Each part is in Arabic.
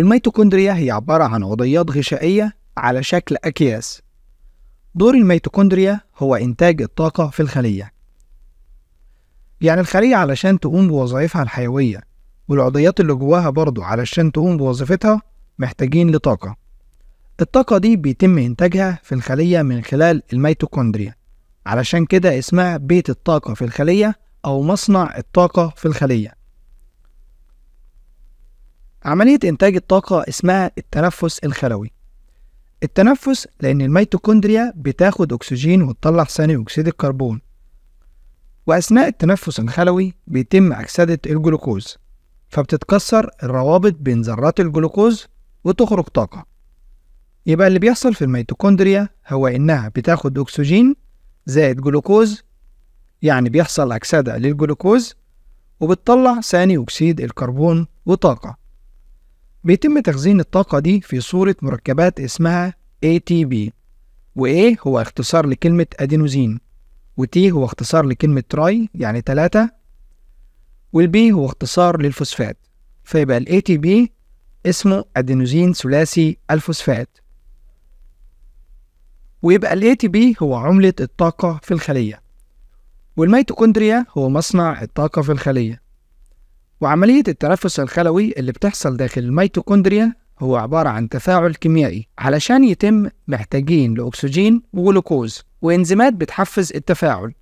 الميتوكوندريا هي عبارة عن عضيات غشائية على شكل أكياس دور الميتوكوندريا هو إنتاج الطاقة في الخلية يعني الخلية علشان تقوم بوظائفها الحيوية والعضيات اللي جواها برضو علشان تقوم بوظيفتها محتاجين لطاقة الطاقة دي بيتم إنتاجها في الخلية من خلال الميتوكوندريا علشان كده اسمها بيت الطاقة في الخلية أو مصنع الطاقة في الخلية عملية إنتاج الطاقة اسمها التنفس الخلوي التنفس لأن الميتوكوندريا بتاخد أكسجين وتطلع ثاني أكسيد الكربون وأثناء التنفس الخلوي بيتم أكسدة الجلوكوز فبتتكسر الروابط بين ذرات الجلوكوز وتخرج طاقة يبقى اللي بيحصل في الميتوكوندريا هو إنها بتاخد أكسجين زائد جلوكوز يعني بيحصل أكسدة للجلوكوز وبتطلع ثاني أكسيد الكربون وطاقة بيتم تخزين الطاقة دي في صورة مركبات اسمها ATP و A هو اختصار لكلمة أدينوزين و T هو اختصار لكلمة تراي يعني تلاتة والبي هو اختصار للفوسفات فيبقى ال ATP اسمه أدينوزين ثلاثي الفوسفات ويبقى ال ATP هو عملة الطاقة في الخلية والميتوكوندريا هو مصنع الطاقة في الخلية وعملية التنفس الخلوي اللي بتحصل داخل الميتوكوندريا هو عبارة عن تفاعل كيميائي علشان يتم محتاجين لأكسجين وجلوكوز وإنزيمات بتحفز التفاعل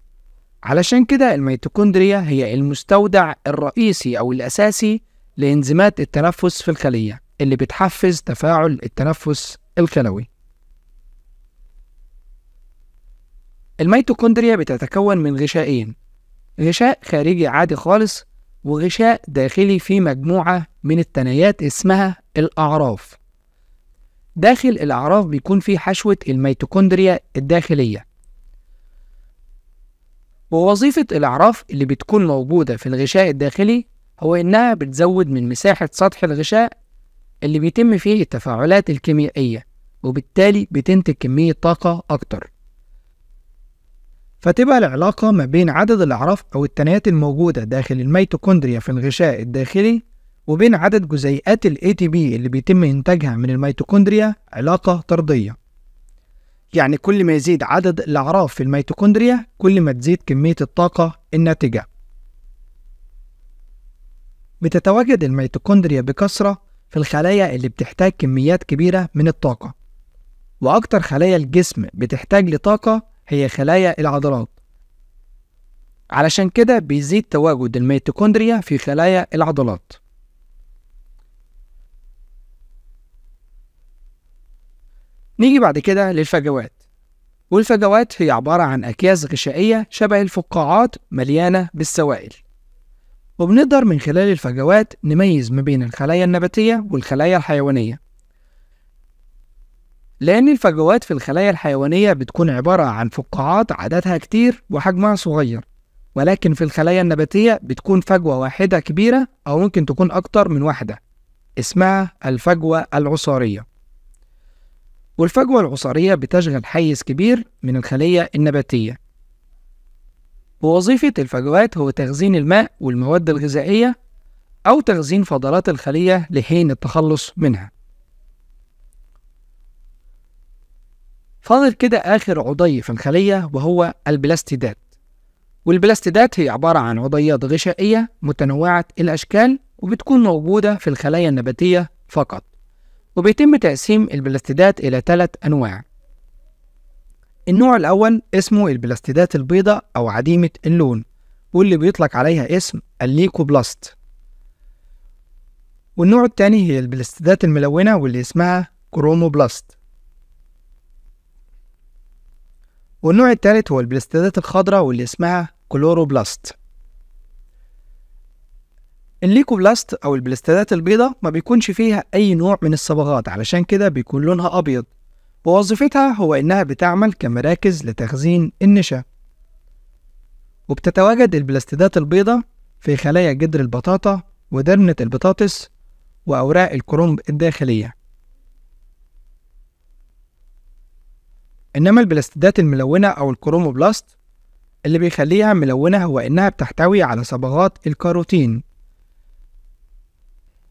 علشان كده الميتوكوندريا هي المستودع الرئيسي أو الأساسي لإنزيمات التنفس في الخلية اللي بتحفز تفاعل التنفس الخلوي الميتوكوندريا بتتكون من غشائين غشاء خارجي عادي خالص وغشاء داخلي فيه مجموعة من التنايات اسمها الأعراف داخل الأعراف بيكون فيه حشوة الميتوكوندريا الداخلية ووظيفة الأعراف اللي بتكون موجودة في الغشاء الداخلي هو إنها بتزود من مساحة سطح الغشاء اللي بيتم فيه التفاعلات الكيميائية وبالتالي بتنتج كمية طاقة أكتر فتبقى العلاقة ما بين عدد الأعراف أو التنايات الموجودة داخل الميتوكوندريا في الغشاء الداخلي وبين عدد جزيئات الـ ATP اللي بيتم إنتاجها من الميتوكوندريا علاقة طردية يعني كل ما يزيد عدد الأعراف في الميتوكوندريا كل ما تزيد كمية الطاقة الناتجة بتتواجد الميتوكوندريا بكثرة في الخلايا اللي بتحتاج كميات كبيرة من الطاقة وأكتر خلايا الجسم بتحتاج لطاقة هي خلايا العضلات علشان كده بيزيد تواجد الميتوكوندريا في خلايا العضلات نيجي بعد كده للفجوات والفجوات هي عبارة عن أكياس غشائية شبه الفقاعات مليانة بالسوائل وبنقدر من خلال الفجوات نميز ما بين الخلايا النباتية والخلايا الحيوانية لأن الفجوات في الخلايا الحيوانية بتكون عبارة عن فقاعات عددها كتير وحجمها صغير ولكن في الخلايا النباتية بتكون فجوة واحدة كبيرة أو ممكن تكون أكتر من واحدة اسمها الفجوة العصارية والفجوة العصارية بتشغل حيز كبير من الخلية النباتية ووظيفة الفجوات هو تخزين الماء والمواد الغذائية أو تخزين فضلات الخلية لحين التخلص منها فاضل كده آخر عضي في الخلية وهو البلاستيدات والبلاستيدات هي عبارة عن عضيات غشائية متنوعة الأشكال وبتكون موجودة في الخلايا النباتية فقط وبيتم تقسيم البلاستيدات إلى ثلاث أنواع النوع الأول اسمه البلاستيدات البيضاء أو عديمة اللون واللي بيطلق عليها اسم الليكوبلاست والنوع الثاني هي البلاستيدات الملونة واللي اسمها كروموبلاست والنوع الثالث هو البلاستيدات الخضراء واللي اسمها كلوروبلاست الليكوبلاست أو البلاستيدات البيضاء ما بيكونش فيها أي نوع من الصبغات علشان كده بيكون لونها أبيض ووظيفتها هو إنها بتعمل كمراكز لتخزين النشا وبتتواجد البلاستيدات البيضاء في خلايا جدر البطاطا ودرنة البطاطس وأوراق الكرنب الداخلية إنما البلاستيدات الملونة أو الكروموبلاست اللي بيخليها ملونة هو إنها بتحتوي على صبغات الكاروتين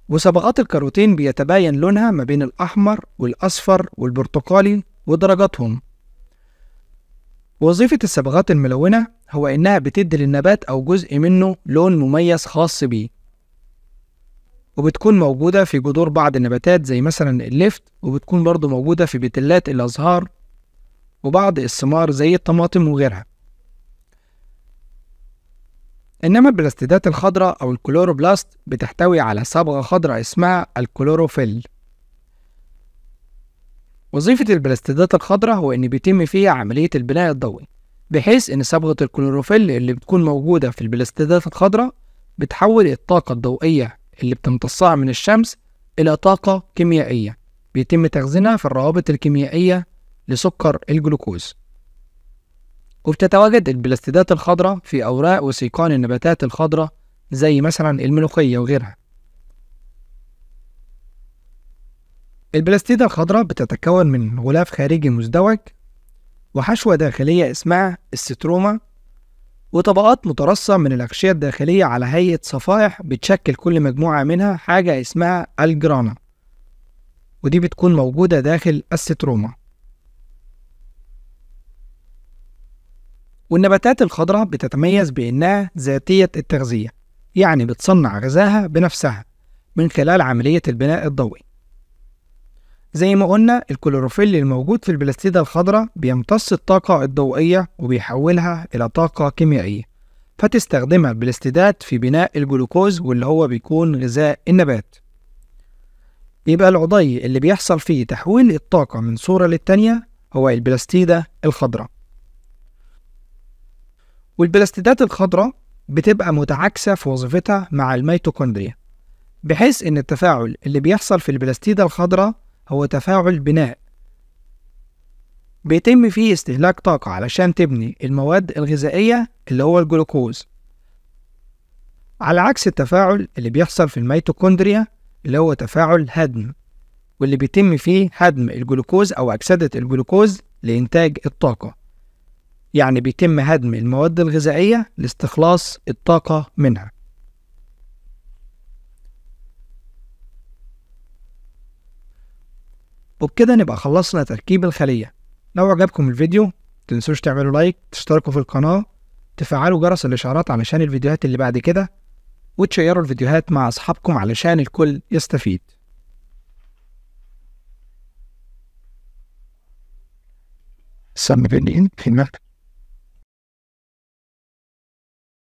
وصبغات الكاروتين بيتباين لونها ما بين الأحمر والأصفر والبرتقالي ودرجاتهم وظيفة الصبغات الملونة هو إنها بتدي للنبات أو جزء منه لون مميز خاص بيه وبتكون موجودة في جذور بعض النباتات زي مثلا الليفت وبتكون برضه موجودة في بتلات الأزهار وبعض الثمار زي الطماطم وغيرها إنما البلاستيدات الخضراء أو الكلوروبلاست بتحتوي على صبغة خضراء اسمها الكلوروفيل وظيفة البلاستيدات الخضراء هو إن بيتم فيها عملية البناء الضوئي بحيث إن صبغة الكلوروفيل اللي بتكون موجودة في البلاستيدات الخضراء بتحول الطاقة الضوئية اللي بتمتصها من الشمس إلى طاقة كيميائية بيتم تخزينها في الروابط الكيميائية لسكر الجلوكوز وبتتواجد البلاستيدات الخضراء في أوراق وسيقان النباتات الخضراء زي مثلا الملوخية وغيرها البلاستيدة الخضراء بتتكون من غلاف خارجي مزدوج وحشوة داخلية اسمها الستروما وطبقات مترصة من الأغشية الداخلية على هيئة صفائح بتشكل كل مجموعة منها حاجة اسمها الجرانا ودي بتكون موجودة داخل الستروما والنباتات الخضراء بتتميز بأنها ذاتية التغذية يعني بتصنع غذائها بنفسها من خلال عملية البناء الضوئي زي ما قلنا الكلوروفيل الموجود في البلاستيدة الخضراء بيمتص الطاقة الضوئية وبيحولها إلى طاقة كيميائية فتستخدمها البلاستيدات في بناء الجلوكوز واللي هو بيكون غذاء النبات يبقى العضي اللي بيحصل فيه تحويل الطاقة من صورة للتانية هو البلاستيدة الخضراء والبلاستيدات الخضراء بتبقى متعاكسة في وظيفتها مع الميتوكوندريا بحيث إن التفاعل اللي بيحصل في البلاستيدة الخضراء هو تفاعل بناء بيتم فيه استهلاك طاقة علشان تبني المواد الغذائية اللي هو الجلوكوز على عكس التفاعل اللي بيحصل في الميتوكوندريا اللي هو تفاعل هدم واللي بيتم فيه هدم الجلوكوز أو أكسدة الجلوكوز لإنتاج الطاقة يعني بيتم هدم المواد الغذائية لاستخلاص الطاقة منها وبكده نبقى خلصنا تركيب الخلية لو عجبكم الفيديو تنسوش تعملوا لايك تشتركوا في القناة تفعلوا جرس الإشعارات علشان الفيديوهات اللي بعد كده وتشيروا الفيديوهات مع أصحابكم علشان الكل يستفيد Some of it in,